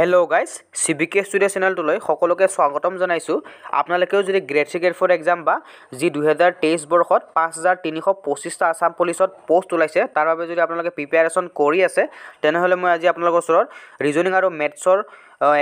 hello' guys C B K studio' চেনেলটোলৈ সকলোকে স্বাগতম জনাইছোঁ আপোনালোকেও যদি গ্ৰেড ছিকেণ্ড ফ'ৰ এক্সাম বা যি দুহেজাৰ তেইছ বৰ্ষত পাঁচ হাজাৰ তিনিশ পঁচিছটা আছাম পুলিচত পষ্ট ওলাইছে তাৰ বাবে যদি আপোনালোকে প্ৰিপেয়াৰেশ্যন কৰি আছে তেনেহ'লে মই আজি আপোনালোকৰ ওচৰত ৰিজনিং আৰু মেথছৰ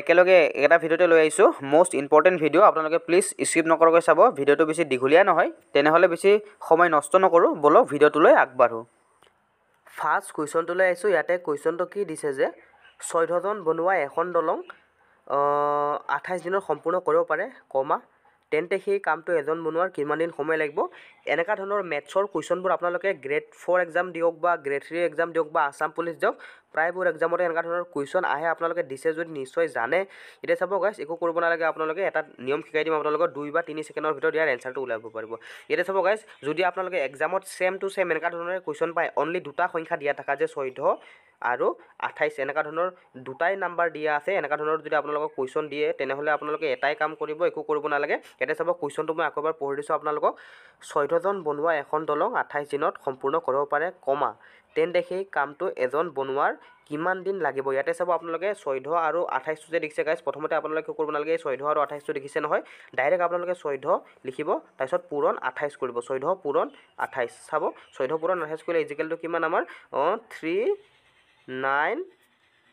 একেলগে এটা ভিডিঅ'তে লৈ আহিছোঁ মষ্ট ইম্পৰ্টেণ্ট ভিডিঅ' আপোনালোকে প্লিজ স্কিপ নকৰাকৈ চাব ভিডিঅ'টো বেছি দীঘলীয়া নহয় তেনেহ'লে বেছি সময় নষ্ট নকৰোঁ ব'লক ভিডিঅ'টোলৈ আগবাঢ়োঁ ফাৰ্ষ্ট কুৱেশ্যনটোলৈ আহিছোঁ ইয়াতে কুৱেশ্যনটো কি দিছে যে চৈধ্যজন বনোৱাই এখন দলং আঠাইছ দিনত সম্পূৰ্ণ কৰিব পাৰে কমা তেন্তে সেই কামটো এজন বনোৱাৰ কিমান দিন সময় লাগিব এনেকুৱা ধৰণৰ মেথছৰ কুৱেশ্যনবোৰ আপোনালোকে গ্ৰেড ফ'ৰ এক্সাম দিয়ক বা গ্ৰেড থ্ৰী এক্সাম দিয়ক বা আছাম পুলিচ দিয়ক প্ৰায়বোৰ এক্সামতে এনেকুৱা ধৰণৰ কুৱেশ্যন আহে আপোনালোকে দিছে যদি নিশ্চয় জানে এতিয়া চাব গাইছ একো কৰিব নালাগে আপোনালোকে এটা নিয়ম শিকাই দিম আপোনালোকৰ দুই বা তিনি ছেকেণ্ডৰ ভিতৰত ইয়াৰ এনচাৰটো ওলাব পাৰিব এতিয়া চাব গাইছ যদি আপোনালোকে এক্সামত ছেম টু ছেম এনেকুৱা ধৰণৰ কুৱেশ্যন পায় অনলি দুটা সংখ্যা দিয়া থকা যে চৈধ্য আৰু আঠাইছ এনেকুৱা ধৰণৰ দুটাই নাম্বাৰ দিয়া আছে এনেকুৱা ধৰণৰ যদি আপোনালোকক কুৱেশ্যন দিয়ে তেনেহ'লে আপোনালোকে এটাই কাম কৰিব একো কৰিব নালাগে এতিয়া চাব কুৱেশ্যনটো মই আকৌ এবাৰ পঢ়ি দিছোঁ আপোনালোকক চৈধ্যজন বনোৱা এখন দলং আঠাইছ দিনত সম্পূৰ্ণ কৰিব পাৰে কমা তেন্তে সেই কামটো এজন বনোৱাৰ কিমান দিন লাগিব ইয়াতে চাব আপোনালোকে চৈধ্য আৰু আঠাইছটো যে দেখিছে গাইছ প্ৰথমতে আপোনালোকে কৰিব নালাগে চৈধ্য আৰু আঠাইছটো দেখিছে নহয় ডাইৰেক্ট আপোনালোকে চৈধ্য লিখিব তাৰপিছত পূৰণ আঠাইছ কৰিব চৈধ্য পূৰণ আঠাইছ চাব চৈধ্য পূৰণ আঠাইছ কৰিলে ইজিকেলটো কিমান আমাৰ অঁ থ্ৰী নাইন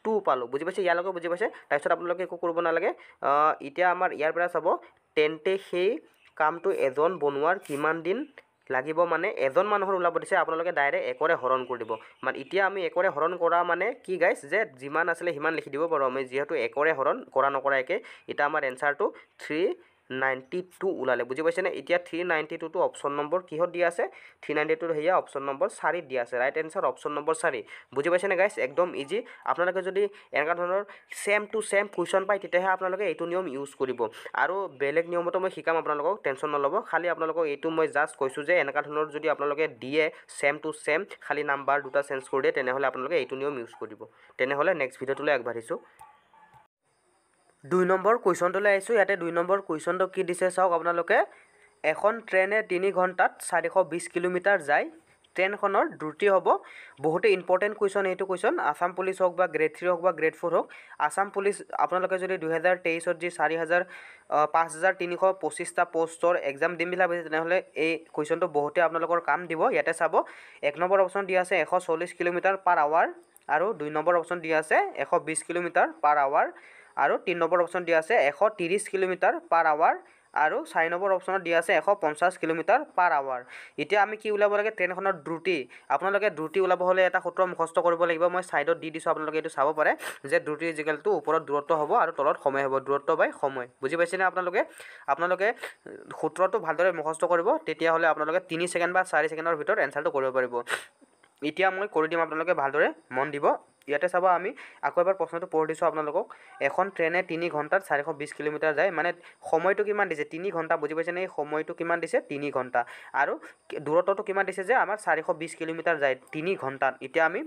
টু পালোঁ বুজি পাইছে ইয়ালৈকে বুজি পাইছে তাৰপিছত আপোনালোকে একো কৰিব নালাগে এতিয়া আমাৰ ইয়াৰ পৰা চাব তেন্তে সেই কামটো এজন বনোৱাৰ কিমান দিন লাগিব মানে এজন মানুহৰ ওলাব দিছে আপোনালোকে ডাইৰেক্ট একৰে হৰণ কৰি দিব মানে এতিয়া আমি একৰে হৰণ কৰা মানে কি গাইছ যে যিমান আছিলে সিমান লিখি দিব পাৰোঁ আমি যিহেতু একৰে হৰণ কৰা নকৰাকৈ এতিয়া আমাৰ এনচাৰটো থ্ৰী নাইণ্টি টু ওলালে বুজি পাইছেনে এতিয়া থ্ৰী নাইণ্টি টুটো অপশ্যন নম্বৰ কিহত দিয়া আছে থ্ৰী নাইণ্টি টুত সেয়া অপশ্যন নম্বৰ চাৰিত দিয়া আছে ৰাইট এনচাৰ অপশ্যন নম্বৰ চাৰি বুজি পাইছেনে গাইছ একদম ইজি আপোনালোকে যদি এনেকুৱা ধৰণৰ ছেম টু ছেম কুৱেশ্যন পায় তেতিয়াহে আপোনালোকে এইটো নিয়ম ইউজ কৰিব আৰু বেলেগ নিয়মতো মই শিকাম আপোনালোকক টেনশ্যন নল'ব খালি আপোনালোকক এইটো মই জাষ্ট কৈছোঁ যে এনেকুৱা ধৰণৰ যদি আপোনালোকে দিয়ে ছেম টু ছেম খালি নাম্বাৰ দুটা চেঞ্জ কৰি দিয়ে তেনেহ'লে আপোনালোকে এইটো নিয়ম ইউজ কৰিব তেনেহ'লে নেক্সট ভিডিঅ'টোলৈ আগবাঢ়িছোঁ দুই নম্বৰ কুৱেশ্যনটোলৈ আহিছোঁ ইয়াতে দুই নম্বৰ কুৱেশ্যনটো কি দিছে চাওক আপোনালোকে এখন ট্ৰেইনে তিনি ঘণ্টাত চাৰিশ বিছ কিলোমিটাৰ যায় ট্ৰেইনখনৰ দ্ৰুতি হ'ব বহুতেই ইম্পৰ্টেণ্ট কুৱেশ্যন এইটো কুৱেশ্যন আছাম পুলিচ হওক বা গ্ৰেড থ্ৰী হওক বা গ্ৰেড ফ'ৰ হওক আছাম পুলিচ আপোনালোকে যদি দুহেজাৰ তেইছত যি চাৰি হাজাৰ পাঁচ হাজাৰ তিনিশ পঁচিছটা পষ্টৰ এক্সাম দিম বুলি ভাবিছে তেনেহ'লে এই কুৱেশ্যনটো বহুতে আপোনালোকৰ কাম দিব ইয়াতে চাব এক নম্বৰ অপশ্যন দিয়া আছে এশ চল্লিছ কিলোমিটাৰ পাৰ আৱাৰ আৰু দুই নম্বৰ অপশ্যন দিয়া আছে এশ বিছ কিলোমিটাৰ পাৰ আৱাৰ আৰু তিনি নম্বৰ অপশ্যন দিয়া আছে এশ ত্ৰিছ কিলোমিটাৰ পাৰ আৱাৰ আৰু চাৰি নম্বৰ অপশ্যনত দিয়া আছে এশ পঞ্চাছ কিলোমিটাৰ পাৰ আৱাৰ এতিয়া আমি কি ওলাব লাগে ট্ৰেইনখনৰ দ্ৰুতি আপোনালোকে দ্ৰুতি ওলাব হ'লে এটা সূত্ৰ মুখস্থ কৰিব লাগিব মই ছাইডত দি দিছোঁ আপোনালোকে এইটো চাব পাৰে যে দ্ৰুতি জিকেলটো ওপৰত দূৰত্ব হ'ব আৰু তলত সময় হ'ব দূৰত্ব বাই সময় বুজি পাইছেনে আপোনালোকে আপোনালোকে সূত্ৰটো ভালদৰে মুখস্থ কৰিব তেতিয়াহ'লে আপোনালোকে তিনি ছেকেণ্ড বা চাৰি ছেকেণ্ডৰ ভিতৰত এনচাৰটো কৰিব পাৰিব এতিয়া মই কৰি দিম আপোনালোকে ভালদৰে মন দিব ইয়াতে চাব আমি আকৌ এবাৰ প্ৰশ্নটো পঢ়ি দিছোঁ আপোনালোকক এখন ট্ৰেইনে তিনি ঘণ্টাত চাৰিশ বিছ কিলোমিটাৰ যায় মানে সময়টো কিমান দিছে তিনি ঘণ্টা বুজি পাইছেনে সময়টো কিমান দিছে তিনি ঘণ্টা আৰু দূৰত্বটো কিমান দিছে যে আমাৰ চাৰিশ বিছ কিলোমিটাৰ যায় তিনি ঘণ্টাত এতিয়া আমি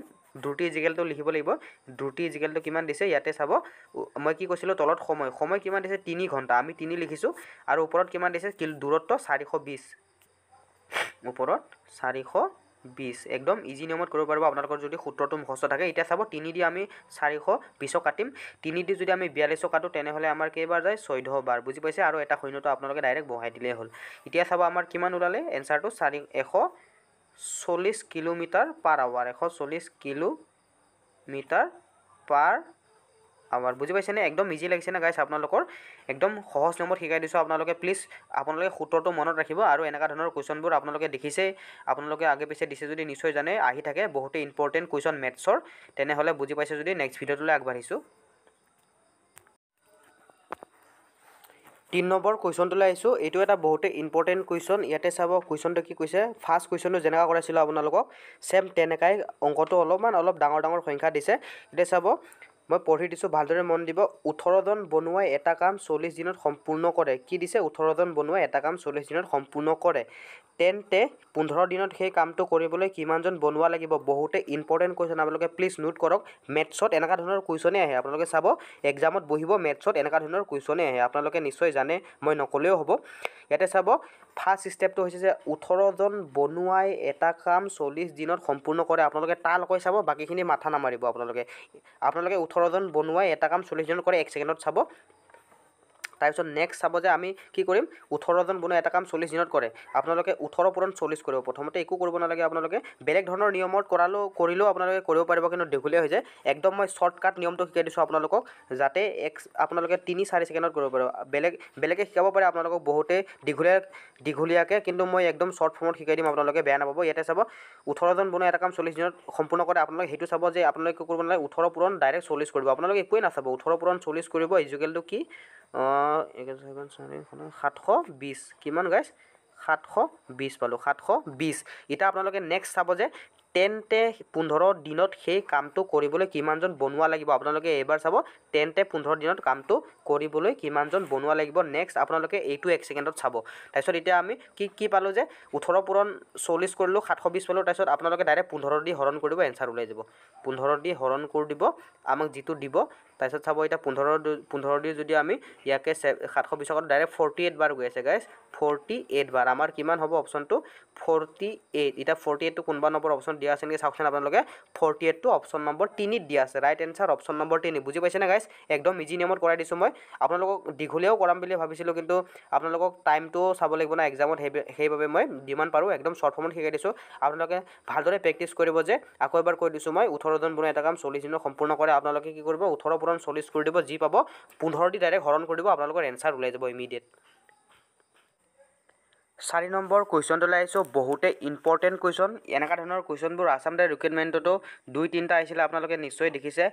দ্ৰুতি জিকেলটো লিখিব লাগিব দ্ৰুতি জিকেলটো কিমান দিছে ইয়াতে চাব মই কি কৈছিলোঁ তলত সময় সময় কিমান দিছে তিনি ঘণ্টা আমি তিনি লিখিছোঁ আৰু ওপৰত কিমান দিছে দূৰত্ব চাৰিশ বিছ ওপৰত চাৰিশ বিশ একদম ইজি নিয়মত কৰিব পাৰিব আপোনালোকৰ যদি সূত্ৰটো মুখস্থ থাকে এতিয়া চাব তিনি দি আমি চাৰিশ বিছক কাটিম তিনি দি যদি আমি বিয়াল্লিছক কাটো তেনেহ'লে আমাৰ কেইবাৰ যায় চৈধ্য বাৰ বুজি পাইছে আৰু এটা শূন্যটো আপোনালোকে ডাইৰেক্ট বহাই দিলেই হ'ল এতিয়া চাব আমাৰ কিমান ওলালে এনচাৰটো চাৰি এশ চল্লিছ কিলোমিটাৰ পাৰ আৱাৰ এশ চল্লিছ কিলোমিটাৰ পাৰ আমাৰ বুজি পাইছেনে একদম ইজি লাগিছেনে গাইছ আপোনালোকৰ একদম সহজ নম্বৰত শিকাই দিছোঁ আপোনালোকে প্লিজ আপোনালোকে সূত্ৰটো মনত ৰাখিব আৰু এনেকুৱা ধৰণৰ কুৱেশ্যনবোৰ আপোনালোকে দেখিছে আপোনালোকে আগে পিছে দিছে যদি নিশ্চয় জানে আহি থাকে বহুতে ইম্পৰ্টেণ্ট কুৱেশ্যন মেথছৰ তেনেহ'লে বুজি পাইছে যদি নেক্সট ভিডিঅ'টোলৈ আগবাঢ়িছোঁ তিনি নম্বৰ কুৱেশ্যনটোলৈ আহিছোঁ এইটো এটা বহুতেই ইম্পৰ্টেণ্ট কুৱেশ্যন ইয়াতে চাব কুৱেশ্যনটো কি কৈছে ফাৰ্ষ্ট কুৱেশ্যনটো যেনেকুৱা কৰাইছিলোঁ আপোনালোকক ছেম তেনেকুৱাই অংকটো অলপমান অলপ ডাঙৰ ডাঙৰ সংখ্যা দিছে এতিয়া চাব মই পঢ়ি দিছোঁ ভালদৰে মন দিব ওঠৰজন বনোৱাই এটা কাম চল্লিছ দিনত সম্পূৰ্ণ কৰে কি দিছে ওঠৰজন বনোৱাই এটা কাম চল্লিছ দিনত সম্পূৰ্ণ কৰে তেন্তে পোন্ধৰ দিনত সেই কামটো কৰিবলৈ কিমানজন বনোৱা লাগিব বহুতে ইম্পৰ্টেণ্ট কুৱেশ্যন আপোনালোকে প্লিজ নোট কৰক মেথছত এনেকুৱা ধৰণৰ কুৱেশ্যনে আহে আপোনালোকে চাব এক্সামত বহিব মেথছত এনেকুৱা ধৰণৰ কুৱেশ্যনে আহে আপোনালোকে নিশ্চয় জানে মই নক'লেও হ'ব ইয়াতে চাব ফাৰ্ষ্ট ষ্টেপটো হৈছে যে ওঠৰজন বনোৱাই এটা কাম চল্লিছ দিনত সম্পূৰ্ণ কৰে আপোনালোকে তালকৈ চাব বাকীখিনি মাথা নামাৰিব আপোনালোকে আপোনালোকে ওঠৰজন বনোৱাই এটা কাম চল্লিছ দিনত কৰে এক ছেকেণ্ডত চাব তাৰপিছত নেক্সট চাব যে আমি কি কৰিম ওঠৰজন বনোৱা এটা কাম চল্লিছ দিনত কৰে আপোনালোকে ওঠৰ পূৰণ চল্লিছ কৰিব প্ৰথমতে একো কৰিব নালাগে আপোনালোকে বেলেগ ধৰণৰ নিয়মত কৰালেও কৰিলেও আপোনালোকে কৰিব পাৰিব কিন্তু দীঘলীয়া হৈ যায় একদম মই শ্বৰ্টকাট নিয়মটো শিকাই দিছোঁ আপোনালোকক যাতে এক্স আপোনালোকে তিনি চাৰি ছেকেণ্ডত কৰিব পাৰে বেলেগ বেলেগে শিকাব পাৰে আপোনালোকক বহুতে দীঘলীয়া দীঘলীয়াকৈ কিন্তু মই একদম শ্বৰ্ট ফৰ্মত শিকাই দিম আপোনালোকে বেয়া নাপাব ইয়াতে চাব ওঠৰজন বনোৱা এটা কাম চল্লিছ দিনত সম্পূৰ্ণ কৰে আপোনালোকে সেইটো চাব যে আপোনালোকে কি কৰিব নালাগে ওঠৰ পূৰণ ডাইৰেক্ট চল্লিছ কৰিব আপোনালোকে একোৱেই নাচাব ওঠৰ পূৰণ চল্লিছ কৰিব ইজুকেলটো কি সাতশ বিছ কিমান গাইছ সাতশ বিছ পালোঁ সাতশ বিছ এতিয়া আপোনালোকে নেক্সট চাব যে তেন্তে পোন্ধৰ দিনত সেই কামটো কৰিবলৈ কিমানজন বনোৱা লাগিব আপোনালোকে এইবাৰ চাব তেন্তে পোন্ধৰ দিনত কামটো কৰিবলৈ কিমানজন বনোৱা লাগিব নেক্সট আপোনালোকে এইটো এক ছেকেণ্ডত চাব তাৰপিছত এতিয়া আমি কি কি পালোঁ যে ওঠৰ পূৰণ চল্লিছ কৰিলোঁ সাতশ বিছ পালোঁ তাৰপিছত আপোনালোকে ডাইৰেক্ট পোন্ধৰ দি হৰণ কৰিব এনচাৰ ওলাই যাব পোন্ধৰ দি হৰণ কৰি দিব আমাক যিটো দিব তাৰপিছত চাব এতিয়া পোন্ধৰ পোন্ধৰ দি যদি আমি ইয়াকে সাতশ বিশ টকাত ডাইৰেক্ট ফৰ্টি এইট বাৰ গৈ আছে গাইজ ফৰ্টি এইট বাৰ আমাৰ কিমান হ'ব অপশ্যনটো ফৰ্টি এইট এতিয়া ফৰ্টি এইটটো কোনোবা নম্বৰ অপশ্যন দিয়া আছে নেকি চাওকচোন আপোনালোকে ফৰ্টি এইটটো অপশ্যন নম্বৰ তিনিত দিয়া আছে ৰাইট এনচাৰ অপশ্যন নম্বৰ তিনি বুজি পাইছেনে গাইজ একদম ইজি নিয়মত কৰাই দিছোঁ মই আপোনালোকক দীঘলীয়াও কৰাম বুলি ভাবিছিলোঁ কিন্তু আপোনালোকক টাইমটোও চাব লাগিব না একজামত সেই সেইবাবে মই যিমান পাৰোঁ একদম শ্বৰ্ট ফৰ্মত শিকাই দিছোঁ আপোনালোকে ভালদৰে প্ৰেক্টিছ কৰিব যে আকৌ এবাৰ কৈ দিছোঁ মই ওঠৰজন বনোৱা এটা কাম চল্লিছ দিনৰ সম্পূৰ্ণ কৰে আপোনালোকে কি কৰিব ওঠৰ পূৰণ চল্লিছ কৰি দিব যি পাব পোন্ধৰটি ডাইৰেক্ট হৰণ কৰি দিব আপোনালোকৰ এনচাৰ ওলাই যাব ইমিডিয়েট চাৰি নম্বৰ কুৱেশ্যনটোলৈ আহিছোঁ বহুতে ইম্পৰ্টেণ্ট কুৱেশ্যন এনেকুৱা ধৰণৰ কুৱেশ্যনবোৰ আছাম ডাই ৰিক্ৰুইটমেণ্টতো দুই তিনিটা আহিছিলে আপোনালোকে নিশ্চয় দেখিছে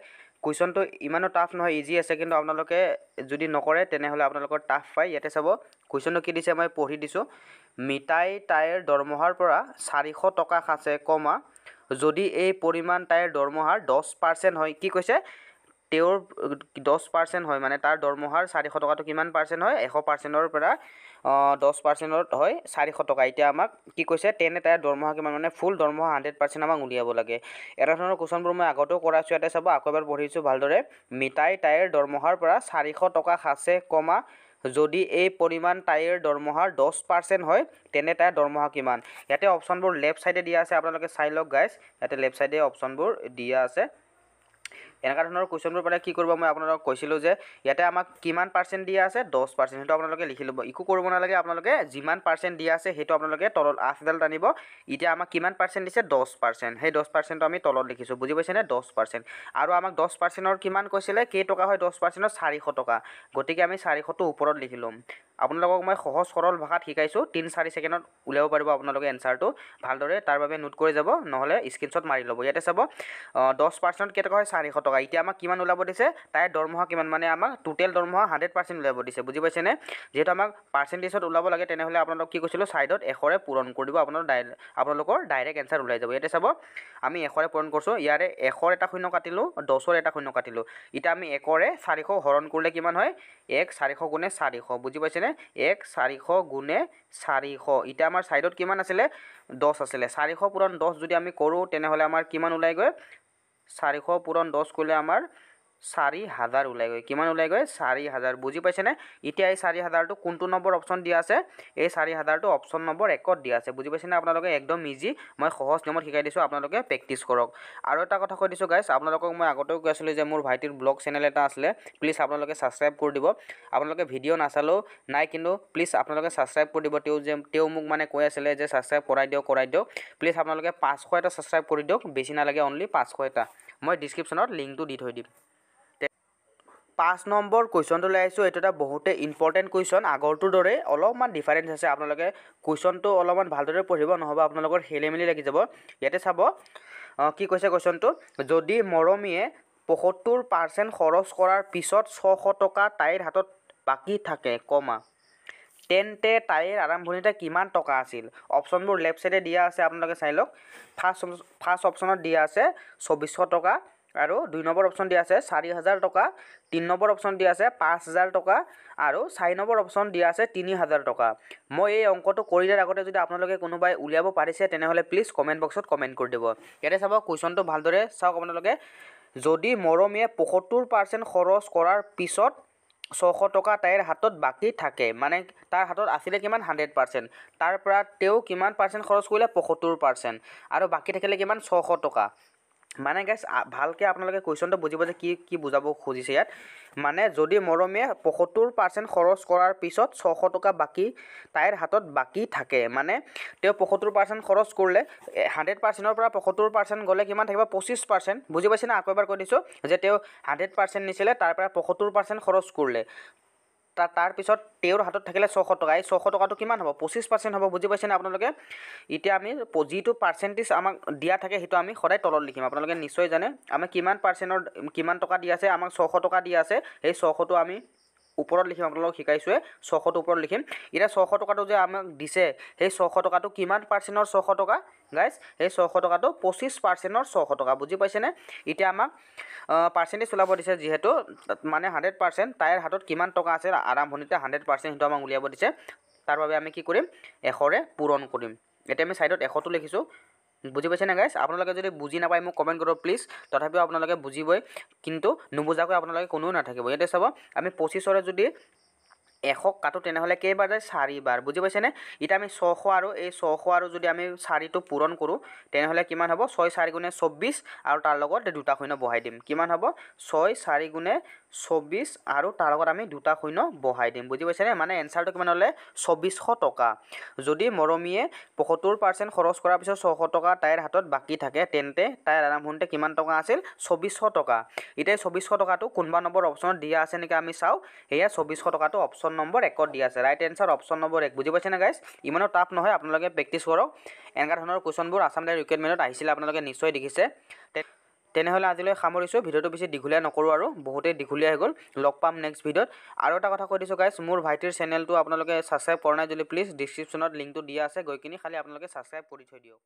কুৱেশ্যনটো ইমানো টাফ নহয় ইজি আছে কিন্তু আপোনালোকে যদি নকৰে তেনেহ'লে আপোনালোকৰ টাফ পায় ইয়াতে চাব কুৱেশ্যনটো কি দিছে মই পঢ়ি দিছোঁ মিতাই তাইৰ দৰমহাৰ পৰা চাৰিশ টকা সাঁচে কমা যদি এই পৰিমাণ তাইৰ দৰমহাৰ দহ পাৰ্চেণ্ট হয় কি কৈছে তেওঁৰ দহ পাৰ্চেণ্ট হয় মানে তাৰ দৰমহাৰ চাৰিশ টকাটো কিমান পাৰ্চেণ্ট হয় এশ পাৰ্চেণ্টৰ পৰা দহ পাৰ্চেণ্টত হয় চাৰিশ টকা এতিয়া আমাক কি কৈছে টেন এটা দৰমহা কিমান মানে ফুল দৰমহা হাণ্ড্ৰেড পাৰ্চেণ্ট আমাক উলিয়াব লাগে এটা ধৰণৰ কুৱেশ্যনবোৰ মই আগতেও কৰাইছোঁ ইয়াতে চাব আকৌ এবাৰ পঢ়িছোঁ ভালদৰে মিটাই তাইৰ দৰমহাৰ পৰা চাৰিশ টকা সাঁচে কমা যদি এই পৰিমাণ তাইৰ দৰমহাৰ দহ পাৰ্চেণ্ট হয় তেনে তাইৰ দৰমহা কিমান ইয়াতে অপশ্যনবোৰ লেফ্ট ছাইডে দিয়া আছে আপোনালোকে চাই লওক গাইছ ইয়াতে লেফ্ট ছাইডে অপশ্যনবোৰ দিয়া আছে এনেকুৱা ধৰণৰ কুৱেশ্যনবোৰ পালে কি কৰিব মই আপোনালোকক কৈছিলোঁ যে ইয়াতে আমাক কিমান পাৰ্চেণ্ট দিয়া আছে দহ পাৰ্চেণ্ট সেইটো আপোনালোকে লিখি ল'ব একো কৰিব নালাগে আপোনালোকে যিমান পাৰ্চেণ্ট দিয়া আছে সেইটো আপোনালোকে তলত আঠডাল টানিব এতিয়া আমাক কিমান পাৰ্চেণ্ট দিছে দহ পাৰ্চেণ্ট সেই দহ পাৰ্চেণ্টটো আমি তলত লিখিছোঁ বুজি পাইছেনে দহ পাৰ্চেণ্ট আৰু আমাক দহ পাৰ্চেণ্টৰ কিমান কৈছিলে কেই টকা হয় দহ পাৰ্চেণ্টৰ চাৰিশ টকা গতিকে আমি চাৰিশটো ওপৰত লিখি ল'ম আপোনালোকক মই সহজ সৰল ভাষাত শিকাইছোঁ তিনি চাৰি ছেকেণ্ডত উলিয়াব পাৰিব আপোনালোকে এনচাৰটো ভালদৰে তাৰ বাবে নোট কৰি যাব নহ'লে স্ক্ৰীণশ্বট মাৰি ল'ব ইয়াতে চাব দহ পাৰ্চেণ্ট কেইটকা হয় চাৰিশ টকা এতিয়া আমাক কিমান ওলাব দিছে তাৰ দৰমহা কিমান মানে আমাক টোটেল দৰমহা হাণ্ড্ৰেড পাৰ্চেণ্ট ওলাব দিছে বুজি পাইছেনে যিহেতু আমাক পাৰ্চেণ্টেজত ওলাব লাগে তেনেহ'লে আপোনালোক কি কৈছিলোঁ ছাইডত এশৰে পূৰণ কৰি দিব আপোনালোক ডাইৰেক্ট আপোনালোকৰ ডাইৰেক্ট এনচাৰ ওলাই যাব ইয়াতে চাব আমি এশৰে পূৰণ কৰিছোঁ ইয়াৰে এশৰ এটা শূন্য কাটিলোঁ দহৰ এটা শূন্য কাটিলোঁ এতিয়া আমি একৰে চাৰিশ হৰণ কৰিলে কিমান হয় এক চাৰিশ গুণে চাৰিশ বুজি পাইছেনে এক চাৰিশ গুণে চাৰিশ এতিয়া আমাৰ ছাইডত কিমান আছিলে দহ আছিলে চাৰিশ পূৰণ দহ যদি আমি কৰোঁ তেনেহ'লে আমাৰ কিমান ওলাইগৈ চাৰিশ পূৰণ দহ কৰিলে আমাৰ চাৰি হাজাৰ ওলাই গৈ কিমান ওলাই গৈ চাৰি হাজাৰ বুজি পাইছেনে এতিয়া এই চাৰি হাজাৰটো কোনটো নম্বৰ অপশ্যন দিয়া আছে এই চাৰি হাজাৰটো অপশ্যন নম্বৰ একত দিয়া আছে বুজি পাইছেনে আপোনালোকে একদম ইজি মই সহজ নিয়মত শিকাই দিছোঁ আপোনালোকে প্ৰেক্টিছ কৰক আৰু এটা কথা কৈ দিছোঁ গাইজ আপোনালোকক মই আগতেও কৈ আছিলোঁ যে মোৰ ভাইটিৰ ব্লগ চেনেল এটা আছিলে প্লিজ আপোনালোকে ছাবস্ক্ৰাইব কৰি দিব আপোনালোকে ভিডিঅ' নাচালেও নাই কিন্তু প্লিজ আপোনালোকে ছাবস্ক্ৰাইব কৰি দিব তেওঁ যে তেওঁ মোক মানে কৈ আছিলে যে ছাবস্ক্ৰাইব কৰাই দিয়ক কৰাই দিয়ক প্লিজ আপোনালোকে পাঁচশ এটা ছাবস্ক্ৰাইব কৰি দিয়ক বেছি নালাগে অনলি পাঁচশ এটা মই ডিছক্ৰিপশ্যনত লিংকটো দি থৈ দিম পাঁচ নম্বৰ কুৱেশ্যনটো লৈ আহিছোঁ এইটো এটা বহুতে ইম্পৰ্টেণ্ট কুৱেশ্যন আগৰটোৰ দৰে অলপমান ডিফাৰেঞ্চ আছে আপোনালোকে কুৱেশ্যনটো অলপমান ভালদৰে পঢ়িব নহ'ব আপোনালোকৰ খেলিমেলি লাগি যাব ইয়াতে চাব কি কৈছে কুৱেশ্যনটো যদি মৰমীয়ে পঁয়সত্তৰ পাৰ্চেণ্ট খৰচ কৰাৰ পিছত ছশ টকা তাইৰ হাতত বাকী থাকে কমা তেন্তে তাইৰ আৰম্ভণিতে কিমান টকা আছিল অপশ্যনবোৰ লেফ্ট ছাইডে দিয়া আছে আপোনালোকে চাই লওক ফাৰ্ষ্ট ফাৰ্ষ্ট অপশ্যনত দিয়া আছে চৌবিছশ টকা আৰু দুই নম্বৰ অপশ্যন দিয়া আছে চাৰি হাজাৰ টকা তিনি নম্বৰ অপশ্যন দিয়া আছে পাঁচ হাজাৰ টকা আৰু চাৰি নম্বৰ অপশ্যন দিয়া আছে তিনি হাজাৰ টকা মই এই অংকটো কৰি দিয়াৰ আগতে যদি আপোনালোকে কোনোবাই উলিয়াব পাৰিছে তেনেহ'লে প্লিজ কমেণ্ট বক্সত কমেণ্ট কৰি দিব ইয়াতে চাব কুৱেশ্যনটো ভালদৰে চাওক আপোনালোকে যদি মৰমীয়ে পয়সত্তৰ পাৰ্চেণ্ট খৰচ কৰাৰ পিছত ছশ টকা তাইৰ হাতত বাকী থাকে মানে তাৰ হাতত আছিলে কিমান হাণ্ড্ৰেড পাৰ্চেণ্ট তাৰ পৰা তেওঁ কিমান পাৰ্চেণ্ট খৰচ কৰিলে পয়সত্তৰ পাৰ্চেণ্ট আৰু বাকী থাকিলে কিমান ছশ টকা মানে গাইছ ভালকৈ আপোনালোকে কুৱেশ্যনটো বুজিব যে কি কি বুজাব খুজিছে ইয়াত মানে যদি মৰমে পঁয়সত্তৰ পাৰ্চেণ্ট খৰচ কৰাৰ পিছত ছশ টকা বাকী তাইৰ হাতত বাকী থাকে মানে তেওঁ পঁয়সত্তৰ পাৰ্চেণ্ট খৰচ কৰিলে হাণ্ড্ৰেড পাৰ্চেণ্টৰ পৰা পঁয়সত্তৰ পাৰ্চেণ্ট গ'লে কিমান থাকিব পঁচিছ পাৰ্চেণ্ট বুজি পাইছেনে আকৌ এবাৰ কৈ দিছোঁ যে তেওঁ হাণ্ড্ৰেড পাৰ্চেণ্ট নিছিলে তাৰ পৰা পঁয়সত্তৰ পাৰ্চেণ্ট খৰচ কৰিলে তা তাৰপিছত তেওঁৰ হাতত থাকিলে ছশ টকা এই ছশ টকাটো কিমান হ'ব পঁচিছ পাৰ্চেণ্ট হ'ব বুজি পাইছেনে আপোনালোকে এতিয়া আমি যিটো পাৰ্চেণ্টেজ আমাক দিয়া থাকে সেইটো আমি সদায় তলত লিখিম আপোনালোকে নিশ্চয় জানে আমি কিমান পাৰ্চেণ্টৰ কিমান টকা দিয়া আছে আমাক ছশ টকা দিয়া আছে সেই ছশটো আমি ওপৰত লিখিম আপোনালোকক শিকাইছোঁহে ছশটো ওপৰত লিখিম এতিয়া ছশ টকাটো যে আমাক দিছে সেই ছশ টকাটো কিমান পাৰ্চেণ্টৰ ছশ টকা গাইজ সেই ছশ টকাটো পঁচিছ পাৰ্চেণ্টৰ ছশ টকা বুজি পাইছেনে এতিয়া আমাক পাৰ্চেণ্টেজ ওলাব দিছে যিহেতু মানে হাণ্ড্ৰেড পাৰ্চেণ্ট তাইৰ হাতত কিমান টকা আছে আৰম্ভণিতে হাণ্ড্ৰেড পাৰ্চেণ্ট সেইটো আমাক উলিয়াব দিছে তাৰ বাবে আমি কি কৰিম এশৰে পূৰণ কৰিম এতিয়া আমি ছাইডত এশটো লিখিছোঁ বুজি পাইছেনে গাইছ আপোনালোকে যদি বুজি নাপায় মোক কমেণ্ট কৰিব প্লিজ তথাপিও আপোনালোকে বুজিবই কিন্তু নুবুজাকৈ আপোনালোকে কোনেও নাথাকিব ইয়াতে চাব আমি পঁচিছৰে যদি এশক কাটো তেনেহ'লে কেইবাৰ যায় চাৰিবাৰ বুজি পাইছেনে এতিয়া আমি ছশ আৰু এই ছশ আৰু যদি আমি চাৰিটো পূৰণ কৰোঁ তেনেহ'লে কিমান হ'ব ছয় চাৰি গুণে চৌব্বিছ আৰু তাৰ লগত দুটা শূন্য বহাই দিম কিমান হ'ব ছয় চাৰি গুণে চৌব্বিছ আৰু তাৰ লগত আমি দুটা শূন্য বহাই দিম বুজি পাইছেনে মানে এনচাৰটো কিমান হ'লে চৌব্বিছশ টকা যদি মৰমীয়ে পঁসত্তৰ পাৰ্চেণ্ট খৰচ কৰাৰ পিছত ছশ টকা তাইৰ হাতত বাকী থাকে তেন্তে তাইৰ আৰম্ভণিতে কিমান টকা আছিল চৌব্বিছশ টকা এতিয়া চৌব্বিছশ টকাটো কোনোবা নম্বৰ অপশ্যনত দিয়া আছে নেকি আমি চাওঁ সেয়া চৌব্বিছশ টকাটো অপশ্যন নম্বৰ একত দিয়া আছে ৰাইট এনচাৰ অপশ্যন নম্বৰ এক বুজি পাইছেনে গাইজ ইমানো টাফ নহয় আপোনালোকে প্ৰেক্টিছ কৰক এনেকুৱা ধৰণৰ কুৱেশ্যনবোৰ আছাম ৰিকুৱেটমেণ্টত আহিছিলে আপোনালোকে নিশ্চয় দেখিছে তেনেহ'লে আজিলৈ সামৰিছোঁ ভিডিঅ'টো বেছি দীঘলীয়া নকৰোঁ আৰু বহুতেই দীঘলীয়া হৈ গ'ল লগ পাম নেক্সট ভিডিঅ'ত আৰু এটা কথা কৈ দিছোঁ গাইজ মোৰ ভাইটিৰ চেনেলটো আপোনালোকে ছাবস্ক্ৰাইব কৰা নাই যদি প্লিজ ডিছক্ৰিপশ্যনত লিংকটো দিয়া আছে গৈ কিনি খালী আপোনালোকে ছাবস্ক্ৰাইব কৰি থৈ দিয়ক